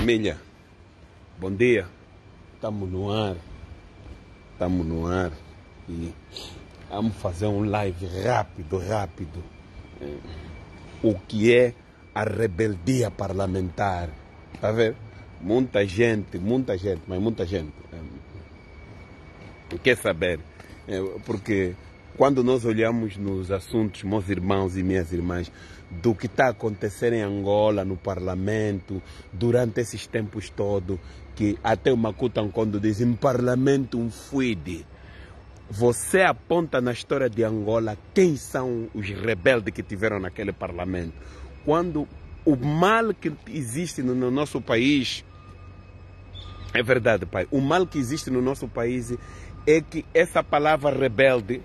Família, bom dia. Estamos no ar. Estamos no ar. E vamos fazer um live rápido, rápido. É, o que é a rebeldia parlamentar? Está a ver? Muita gente, muita gente, mas muita gente. É, quer saber? É, porque quando nós olhamos nos assuntos, meus irmãos e minhas irmãs, do que está acontecendo em Angola, no parlamento, durante esses tempos todos, que até o Makutan quando diz em parlamento um fuide, você aponta na história de Angola quem são os rebeldes que tiveram naquele parlamento. Quando o mal que existe no nosso país, é verdade, pai, o mal que existe no nosso país é que essa palavra rebelde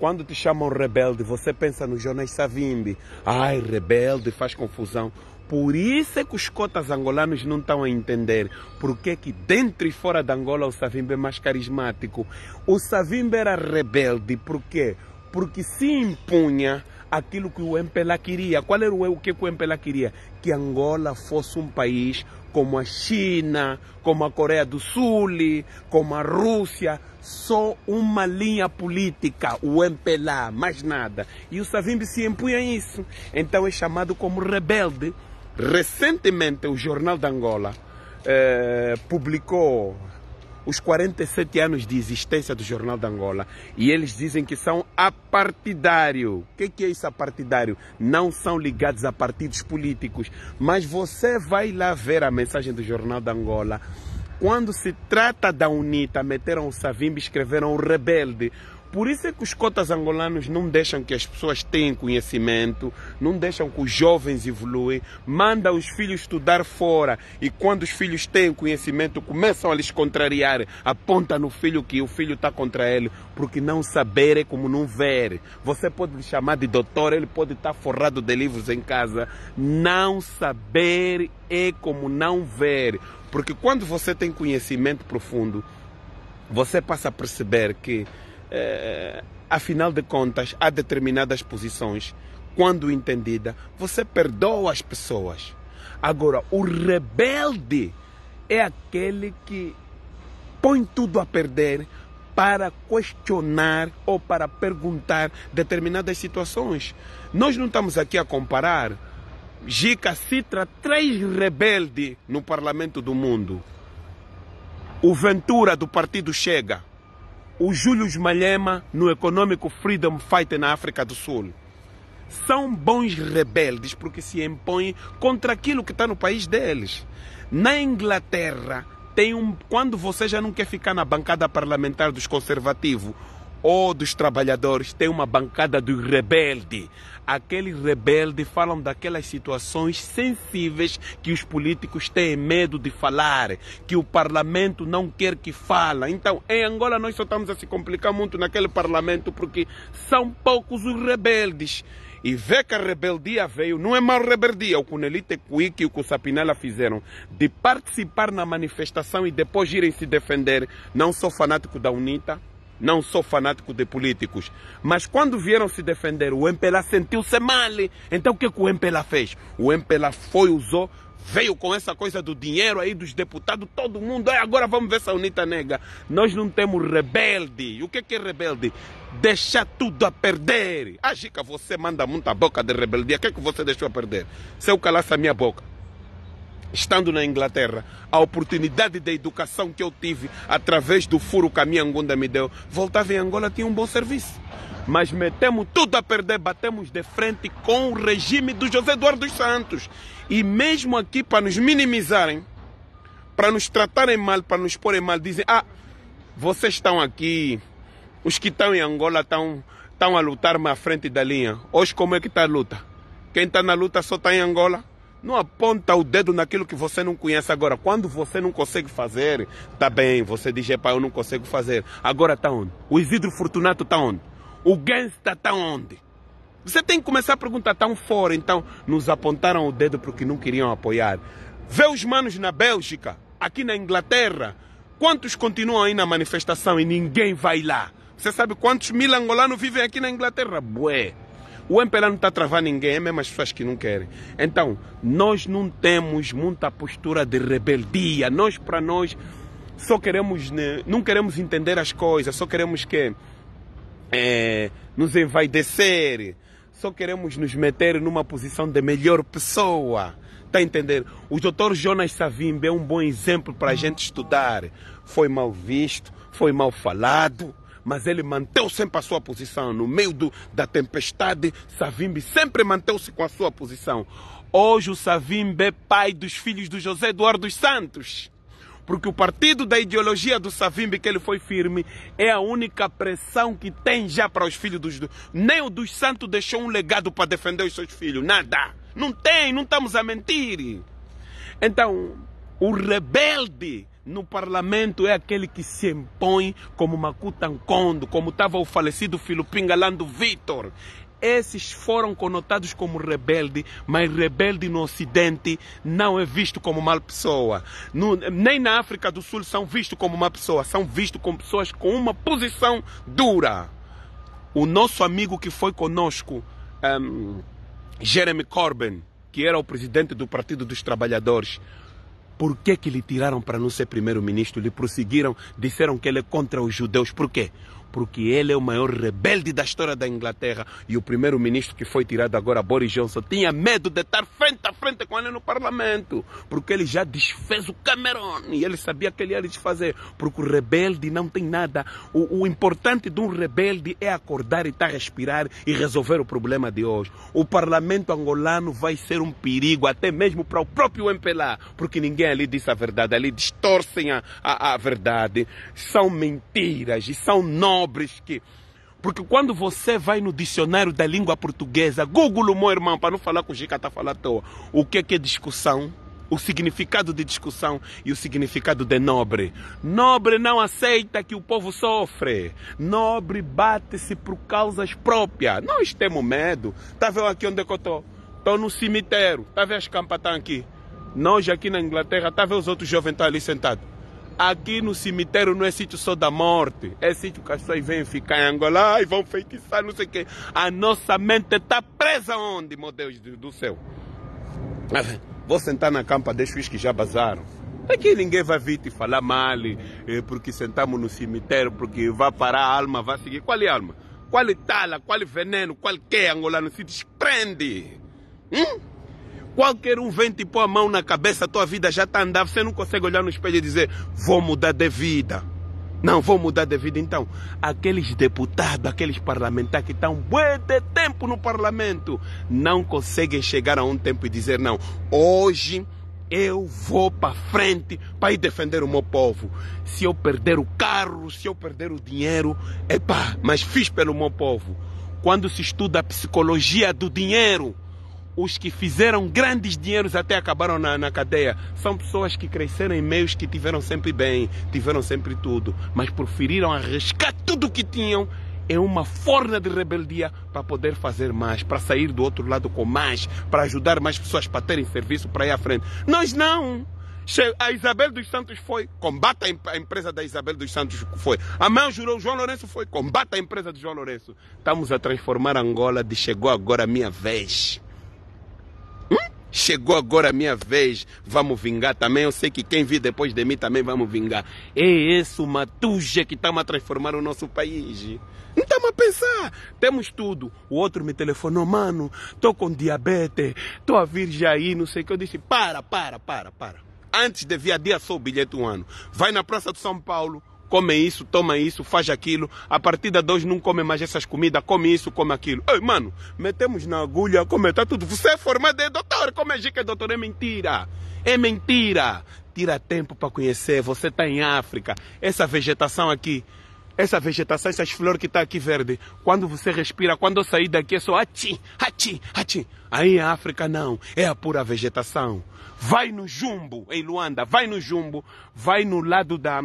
quando te chamam rebelde, você pensa no Jonas Savimbi. Ai, rebelde, faz confusão. Por isso é que os cotas angolanos não estão a entender porque é que dentro e fora da Angola o Savimbi é mais carismático. O Savimbi era rebelde, por quê? Porque se impunha aquilo que o MPLA queria. Qual era o que o MPLA queria? Que Angola fosse um país como a China, como a Coreia do Sul, como a Rússia, só uma linha política, o MPLA, mais nada. E o Savimbi se empunha a isso. Então é chamado como rebelde. Recentemente, o Jornal da Angola eh, publicou os 47 anos de existência do Jornal da Angola e eles dizem que são apartidário. O que, que é isso apartidário? Não são ligados a partidos políticos. Mas você vai lá ver a mensagem do Jornal da Angola. Quando se trata da UNITA, meteram o Savimbi, escreveram o Rebelde. Por isso é que os cotas angolanos não deixam que as pessoas tenham conhecimento, não deixam que os jovens evoluem, mandam os filhos estudar fora e quando os filhos têm conhecimento começam a lhes contrariar, aponta no filho que o filho está contra ele, porque não saber é como não ver. Você pode lhe chamar de doutor, ele pode estar tá forrado de livros em casa. Não saber é como não ver, porque quando você tem conhecimento profundo, você passa a perceber que é, é, afinal de contas, há determinadas posições, quando entendida, você perdoa as pessoas. Agora, o rebelde é aquele que põe tudo a perder para questionar ou para perguntar determinadas situações. Nós não estamos aqui a comparar Gica Citra, três rebeldes no parlamento do mundo. O Ventura do partido Chega o Júlio Malhema no Econômico Freedom Fight na África do Sul. São bons rebeldes porque se impõem contra aquilo que está no país deles. Na Inglaterra, tem um, quando você já não quer ficar na bancada parlamentar dos conservativos, ou dos trabalhadores, tem uma bancada do rebelde. Aqueles rebeldes falam daquelas situações sensíveis que os políticos têm medo de falar, que o parlamento não quer que fala. Então, em Angola nós só estamos a se complicar muito naquele parlamento porque são poucos os rebeldes. E vê que a rebeldia veio, não é mal rebeldia, o Cunelite Cuic e o Cussapinela fizeram, de participar na manifestação e depois irem se defender. Não sou fanático da UNITA, não sou fanático de políticos. Mas quando vieram se defender, o MPLA sentiu-se mal. Então o que, é que o MPLA fez? O MPLA foi, usou, veio com essa coisa do dinheiro aí dos deputados, todo mundo. Agora vamos ver essa unita nega. Nós não temos rebelde. O que, é que é rebelde? Deixar tudo a perder. A ah, Gica, você manda muita boca de rebeldia. O que, é que você deixou a perder? Se eu calasse a minha boca estando na Inglaterra, a oportunidade da educação que eu tive através do furo que a minha Angunda me deu, voltava em Angola tinha um bom serviço. Mas metemos tudo a perder, batemos de frente com o regime do José Eduardo dos Santos. E mesmo aqui, para nos minimizarem, para nos tratarem mal, para nos porem mal, dizem: Ah, vocês estão aqui, os que estão em Angola estão, estão a lutar mais à frente da linha. Hoje, como é que está a luta? Quem está na luta só está em Angola. Não aponta o dedo naquilo que você não conhece agora. Quando você não consegue fazer, tá bem, você diz, pai, eu não consigo fazer. Agora tá onde? O Isidro Fortunato tá onde? O gangsta tá onde? Você tem que começar a perguntar, tão tá fora, então nos apontaram o dedo porque não queriam apoiar. Vê os manos na Bélgica, aqui na Inglaterra, quantos continuam aí na manifestação e ninguém vai lá? Você sabe quantos mil angolanos vivem aqui na Inglaterra? Bué. O MPLA não está travando ninguém, é mesmo as pessoas que não querem. Então, nós não temos muita postura de rebeldia. Nós, para nós, só queremos, não queremos entender as coisas, só queremos que é, nos envaidecer, só queremos nos meter numa posição de melhor pessoa. Está a entender? O doutor Jonas Savimbe é um bom exemplo para a gente estudar. Foi mal visto, foi mal falado, mas ele manteve sempre a sua posição. No meio do, da tempestade, Savimbi sempre manteve-se com a sua posição. Hoje o Savimbi é pai dos filhos do José Eduardo dos Santos. Porque o partido da ideologia do Savimbi, que ele foi firme, é a única pressão que tem já para os filhos dos. Nem o dos Santos deixou um legado para defender os seus filhos. Nada. Não tem, não estamos a mentir. Então, o rebelde no parlamento é aquele que se impõe como Macutancondo, como estava o falecido Filipinga Lando Vitor. Esses foram conotados como rebelde, mas rebelde no Ocidente não é visto como mal pessoa. No, nem na África do Sul são vistos como uma pessoa, são vistos como pessoas com uma posição dura. O nosso amigo que foi conosco, um, ehm, Jeremy Corbyn, que era o presidente do Partido dos Trabalhadores, por que, que lhe tiraram para não ser primeiro-ministro? Lhe prosseguiram, disseram que ele é contra os judeus. Por quê? porque ele é o maior rebelde da história da Inglaterra e o primeiro-ministro que foi tirado agora, Boris Johnson, tinha medo de estar frente a frente com ele no parlamento, porque ele já desfez o Cameron e ele sabia que ele ia desfazer, porque o rebelde não tem nada. O, o importante de um rebelde é acordar e estar tá a respirar e resolver o problema de hoje. O parlamento angolano vai ser um perigo até mesmo para o próprio MPLA, porque ninguém ali disse a verdade, ali distorcem a, a, a verdade. São mentiras e são nós nobres que. Porque quando você vai no dicionário da língua portuguesa, Google, meu irmão, para não falar com o Gica, está falar à toa, o que é, que é discussão? o significado de discussão e o significado de nobre. Nobre não aceita que o povo sofre. Nobre bate-se por causas próprias. Nós temos medo. Tá vendo aqui onde é que eu tô? Tô no cemitério. Tá vendo as campas estão tá aqui? Nós aqui na Inglaterra, tá vendo os outros jovens estão tá ali sentados? Aqui no cemitério não é sítio só da morte, é sítio que as pessoas vêm ficar em Angola e vão feitiçar, não sei o quê. A nossa mente está presa onde, meu Deus do céu? Ah, vou sentar na campa dos que já bazaram. Aqui ninguém vai vir te falar mal, eh, porque sentamos no cemitério, porque vai parar a alma, vai seguir. Qual é a alma? Qual é tala? Qual é veneno? Qual que é angolano? Se desprende! Hum? Qualquer um vem te pôr a mão na cabeça, a tua vida já está andando, você não consegue olhar no espelho e dizer, vou mudar de vida. Não, vou mudar de vida então. Aqueles deputados, aqueles parlamentares que estão bué de tempo no parlamento, não conseguem chegar a um tempo e dizer, não, hoje eu vou para frente para ir defender o meu povo. Se eu perder o carro, se eu perder o dinheiro, é pá, mas fiz pelo meu povo. Quando se estuda a psicologia do dinheiro, os que fizeram grandes dinheiros até acabaram na, na cadeia são pessoas que cresceram em meios que tiveram sempre bem, tiveram sempre tudo, mas preferiram arriscar tudo o que tinham em uma forna de rebeldia para poder fazer mais, para sair do outro lado com mais, para ajudar mais pessoas para terem serviço para ir à frente. Nós não! A Isabel dos Santos foi, combata a empresa da Isabel dos Santos foi. A mãe jurou, João Lourenço foi, combata a empresa de João Lourenço. Estamos a transformar Angola de chegou agora a minha vez. Chegou agora a minha vez, vamos vingar também. Eu sei que quem vir depois de mim também vamos vingar. É isso, Matuja, que tá estamos a transformar o nosso país. Não estamos a pensar. Temos tudo. O outro me telefonou, mano, estou com diabetes, estou a vir já aí, não sei o que. Eu disse, para, para, para, para. Antes devia dia só o bilhete um ano. Vai na Praça de São Paulo, come isso, toma isso, faz aquilo. A partir de hoje não come mais essas comidas, come isso, come aquilo. Ei, mano, metemos na agulha, come, tá tudo. Você é formado, é doutor, como é que é doutor? É mentira. É mentira. Tira tempo para conhecer, você está em África. Essa vegetação aqui, essa vegetação, essas flores que tá aqui verde. Quando você respira, quando eu sair daqui é só ati, ati, ati. Aí em África não, é a pura vegetação. Vai no Jumbo, em Luanda, vai no Jumbo, vai no lado da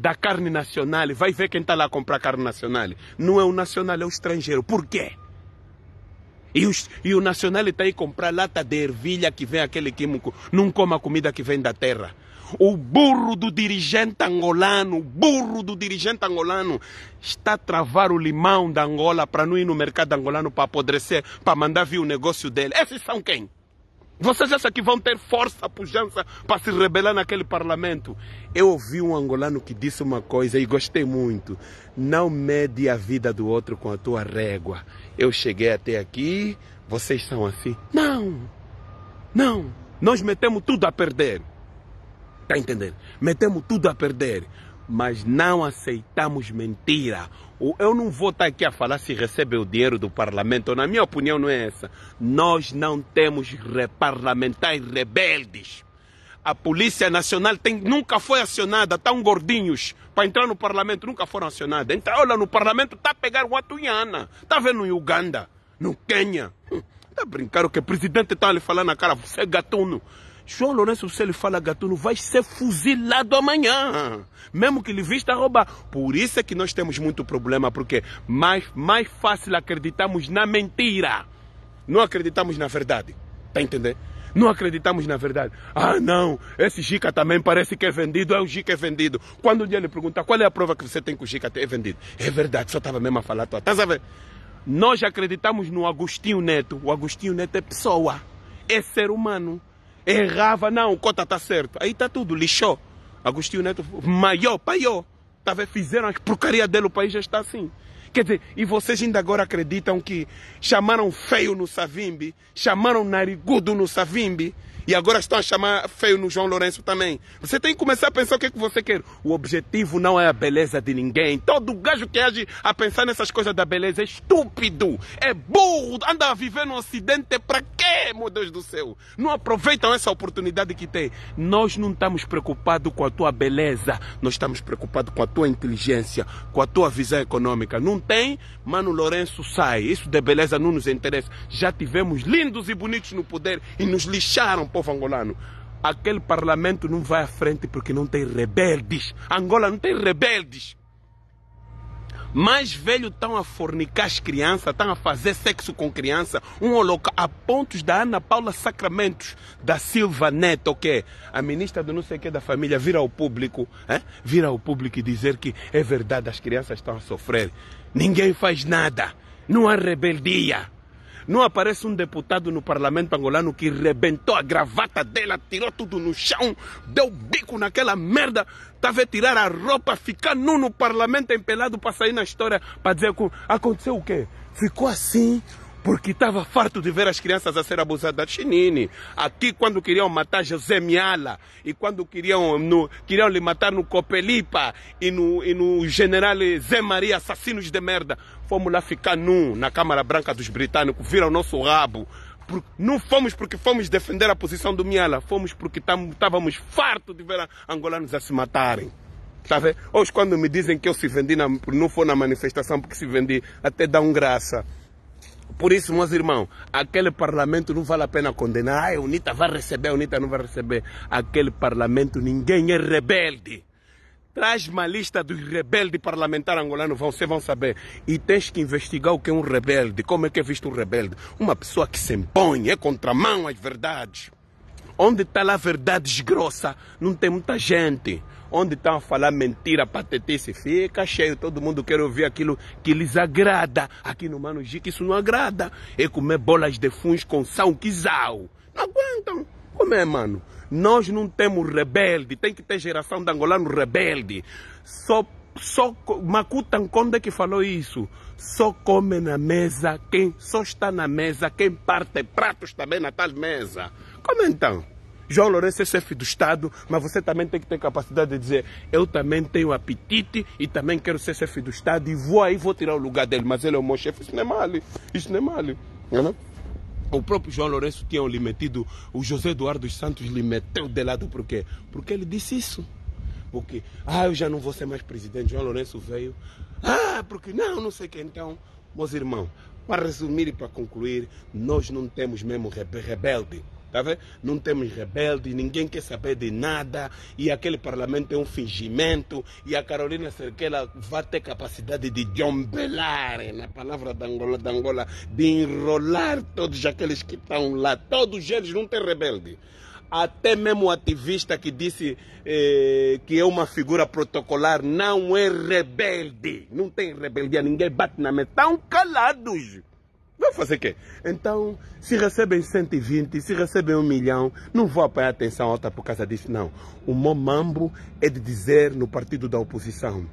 da carne nacional, vai ver quem está lá a comprar carne nacional. Não é o nacional, é o estrangeiro. Por quê? E, os, e o nacional está aí comprar lata de ervilha que vem aquele químico. Não coma comida que vem da terra. O burro do dirigente angolano, o burro do dirigente angolano está a travar o limão da Angola para não ir no mercado angolano para apodrecer, para mandar vir o negócio dele. Esses são quem? Vocês acham que vão ter força, pujança para se rebelar naquele parlamento? Eu ouvi um angolano que disse uma coisa e gostei muito. Não mede a vida do outro com a tua régua. Eu cheguei até aqui, vocês são assim. Não! Não! Nós metemos tudo a perder. Está entendendo? Metemos tudo a perder mas não aceitamos mentira. Eu não vou estar tá aqui a falar se recebeu o dinheiro do parlamento, na minha opinião não é essa. Nós não temos parlamentares rebeldes. A Polícia Nacional tem, nunca foi acionada, tão tá gordinhos, para entrar no parlamento, nunca foram acionados. Entraram lá no parlamento, está a pegar o Atuiana, está vendo em Uganda, no Quênia. Está hum, brincando que o presidente está ali falando na cara, você é gatuno. João Lourenço se ele fala gatuno, vai ser fuzilado amanhã, mesmo que ele vista roubar. Por isso é que nós temos muito problema, porque mais, mais fácil acreditamos na mentira. Não acreditamos na verdade. Tá entendendo? Não acreditamos na verdade. Ah, não, esse Jica também parece que é vendido, é o Jica é vendido. Quando um dia ele perguntar qual é a prova que você tem que o Jica é vendido, é verdade, só estava mesmo a falar. Tá sabendo? Nós acreditamos no Agostinho Neto. O Agostinho Neto é pessoa, é ser humano errava, não, cota está certo. Aí está tudo, lixou. Agostinho Neto maior, paiou. tava tá Fizeram as porcaria dele, o país já está assim. Quer dizer, e vocês ainda agora acreditam que chamaram feio no Savimbi, chamaram narigudo no Savimbi, e agora estão a chamar feio no João Lourenço também. Você tem que começar a pensar o que é que você quer. O objetivo não é a beleza de ninguém. Todo gajo que age a pensar nessas coisas da beleza é estúpido, é burro, anda a viver no ocidente é para quê, meu Deus do céu? Não aproveitam essa oportunidade que tem. Nós não estamos preocupados com a tua beleza, nós estamos preocupados com a tua inteligência, com a tua visão econômica. Não tem? Mano Lourenço sai. Isso de beleza não nos interessa. Já tivemos lindos e bonitos no poder e nos lixaram, povo angolano. Aquele parlamento não vai à frente porque não tem rebeldes. Angola não tem rebeldes. Mais velhos estão a fornicar as crianças, estão a fazer sexo com criança. Um holocausto. A pontos da Ana Paula Sacramentos da Silva Neto, que é a ministra do não sei o que da família, vira ao público, hein? vira ao público e dizer que é verdade, as crianças estão a sofrer. Ninguém faz nada. Não há rebeldia. Não aparece um deputado no parlamento angolano que rebentou a gravata dela, tirou tudo no chão, deu bico naquela merda, tava tá a tirar a roupa, ficar nu no parlamento empelado para sair na história, para dizer que aconteceu o quê? Ficou assim, porque estava farto de ver as crianças a ser abusadas. Chinini, aqui quando queriam matar José Miala e quando queriam, no, queriam lhe matar no Copelipa e no, e no general Zé Maria, assassinos de merda, Fomos lá ficar nu na Câmara Branca dos Britânicos, viram o nosso rabo. Por, não fomos porque fomos defender a posição do Miala, fomos porque estávamos fartos de ver angolanos a se matarem. Tá vendo? Hoje, quando me dizem que eu se vendi, na, não foi na manifestação porque se vendi, até dá um graça. Por isso, meus irmãos, aquele parlamento não vale a pena condenar. Ah, a UNITA vai receber, a UNITA não vai receber. Aquele parlamento, ninguém é rebelde. Traz uma lista dos rebeldes parlamentares angolanos, vocês vão saber. E tens que investigar o que é um rebelde, como é que é visto um rebelde. Uma pessoa que se impõe, é contramão às verdades. Onde está lá a verdade grossa, não tem muita gente. Onde estão a falar mentira, patetice, fica cheio. Todo mundo quer ouvir aquilo que lhes agrada. Aqui no Mano Gique isso não agrada. É comer bolas de funs com sal quizal. Não aguentam. Como é, mano? Nós não temos rebelde, tem que ter geração de angolano rebelde. Só, só Makuta Nkonde que falou isso. Só come na mesa quem só está na mesa, quem parte pratos também na tal mesa. Como então? João Lourenço é chefe do Estado, mas você também tem que ter capacidade de dizer: eu também tenho apetite e também quero ser chefe do Estado e vou aí, vou tirar o lugar dele, mas ele é o meu chefe. Isso não é mal, isso não é mal. Não é? O próprio João Lourenço tinha lhe metido, o José Eduardo dos Santos lhe meteu de lado, por quê? Porque ele disse isso. Porque, ah, eu já não vou ser mais presidente. João Lourenço veio, ah, porque não, não sei o que. Então, meus irmãos, para resumir e para concluir, nós não temos mesmo rebelde. Tá vendo? Não temos rebeldes, ninguém quer saber de nada, e aquele parlamento é um fingimento, e a Carolina Cerqueira vai ter capacidade de jombelar, na palavra da Angola, da Angola, de enrolar todos aqueles que estão lá, todos eles não têm rebelde. Até mesmo o ativista que disse eh, que é uma figura protocolar não é rebelde, não tem rebeldia, ninguém bate na mesa, estão calados. Vai fazer o quê? Então, se recebem 120, se recebem um milhão, não vou apanhar atenção alta por causa disso, não. O meu mambo é de dizer no partido da oposição.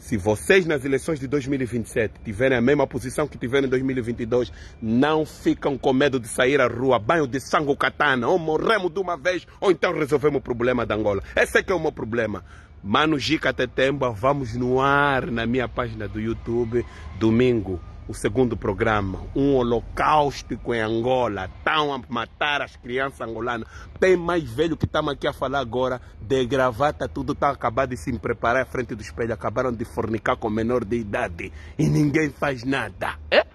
Se vocês nas eleições de 2027 tiverem a mesma posição que tiveram em 2022, não ficam com medo de sair à rua, banho de sangue katana, ou morremos de uma vez, ou então resolvemos o problema da Angola. Esse é que é o meu problema. Mano Gica Tetemba, vamos no ar na minha página do YouTube, domingo o segundo programa, um holocausto em Angola. Estão a matar as crianças angolanas. Tem mais velho que estamos aqui a falar agora de gravata, tudo está acabado de se preparar à frente do espelho. Acabaram de fornicar com menor de idade e ninguém faz nada. É?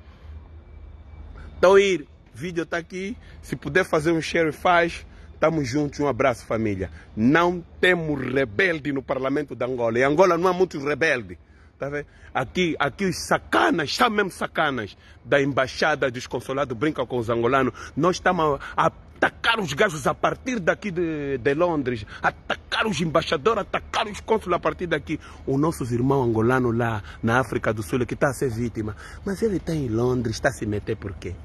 Então, ir, vídeo está aqui. Se puder fazer um share, faz. Estamos juntos, um abraço família. Não temos rebelde no parlamento de Angola. Em Angola não há muitos rebeldes. Tá vendo? Aqui, aqui os sacanas, estão mesmo sacanas da embaixada dos consulados, brinca com os angolanos. Nós estamos a atacar os gajos a partir daqui de, de Londres, atacar os embaixadores, atacar os cônsules a partir daqui. O nosso irmão angolano lá na África do Sul é que está a ser vítima. Mas ele está em Londres, está a se meter por quê?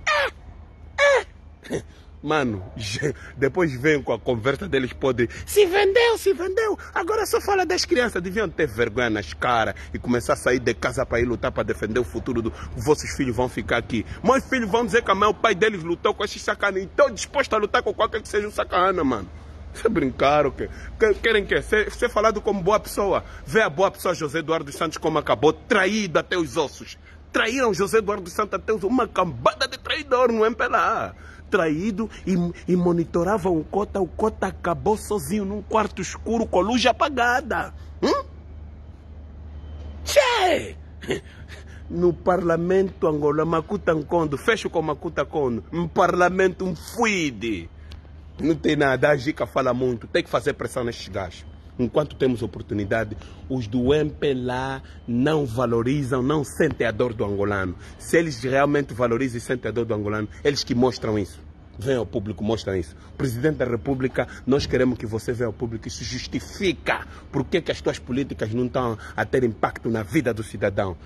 É, é. Mano, depois vem com a conversa deles podre. Se vendeu, se vendeu. Agora só fala das crianças. Deviam ter vergonha nas caras e começar a sair de casa para ir lutar para defender o futuro dos vossos filhos vão ficar aqui. Meus filhos vão dizer que a mãe, o pai deles lutou com esses sacanas. Então disposto a lutar com qualquer que seja um sacana, mano. Você brincaram, que querem que ser, ser falado como boa pessoa. Vê a boa pessoa José Eduardo Santos como acabou, traído até os ossos. Traíram José Eduardo Santa Teus, uma cambada de traidor no MPLA. É, Traído e, e monitoravam o Cota. O Cota acabou sozinho num quarto escuro com a luz apagada. Hum? Tchê! no parlamento angola, Makuta Nkondo, fecho com Makuta Kondo, um parlamento, um fuide. Não tem nada, a Jica fala muito, tem que fazer pressão nesses gajos enquanto temos oportunidade, os do MPLA não valorizam, não sentem a dor do angolano. Se eles realmente valorizam e sentem a dor do angolano, eles que mostram isso. Vem ao público, mostra isso. Presidente da República, nós queremos que você venha ao público. Isso justifica por que as suas políticas não estão a ter impacto na vida do cidadão.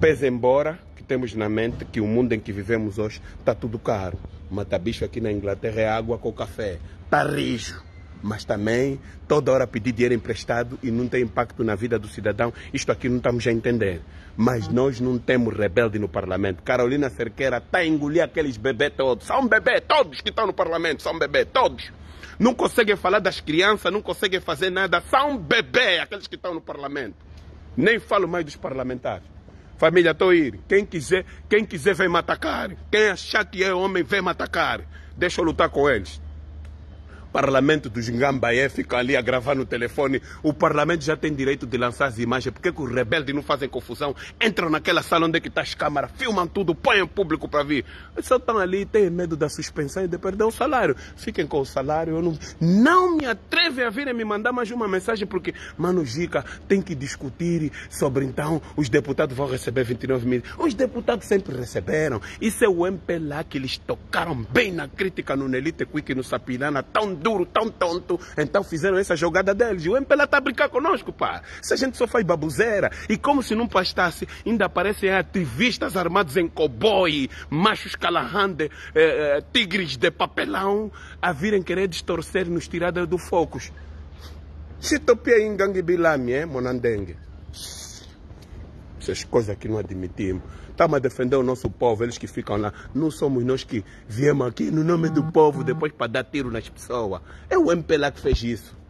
Pese embora que temos na mente que o mundo em que vivemos hoje está tudo caro. Mata bicho aqui na Inglaterra é água com café. Está rijo mas também toda hora pedir dinheiro emprestado e não tem impacto na vida do cidadão. Isto aqui não estamos a entender. Mas nós não temos rebelde no parlamento. Carolina Cerqueira está a engolir aqueles bebês todos. São bebês todos que estão no parlamento, são bebês todos. Não conseguem falar das crianças, não conseguem fazer nada. São bebês aqueles que estão no parlamento. Nem falo mais dos parlamentares. Família, estou ir. Quem quiser, quem quiser vem me atacar. Quem achar que é homem, vem me atacar. Deixa eu lutar com eles parlamento do Jingambaé fica ali a gravar no telefone. O parlamento já tem direito de lançar as imagens. Por que, que os rebeldes não fazem confusão? Entram naquela sala onde é que está as câmaras, filmam tudo, põem o público para vir. Eles só estão ali e têm medo da suspensão e de perder o salário. Fiquem com o salário. Eu não, não me atrevem a virem me mandar mais uma mensagem porque, mano, Gica, tem que discutir sobre então os deputados vão receber 29 mil. Os deputados sempre receberam. Isso é o MP lá que eles tocaram bem na crítica no Nelite Quick e no Sapirana. Tão duro, tão tonto. Então fizeram essa jogada deles. E o MPLA está a brincar conosco, pá. Se a gente só faz babuzeira. E como se não bastasse, ainda aparecem ativistas armados em cowboy, machos calahande, eh, eh, tigres de papelão, a virem querer distorcer-nos tirados do Se em Gangue ingangibilami, é, monandengue as coisas que não admitimos. Estamos a defender o nosso povo, eles que ficam lá. Não somos nós que viemos aqui no nome do povo depois para dar tiro nas pessoas. É o MPLA que fez isso.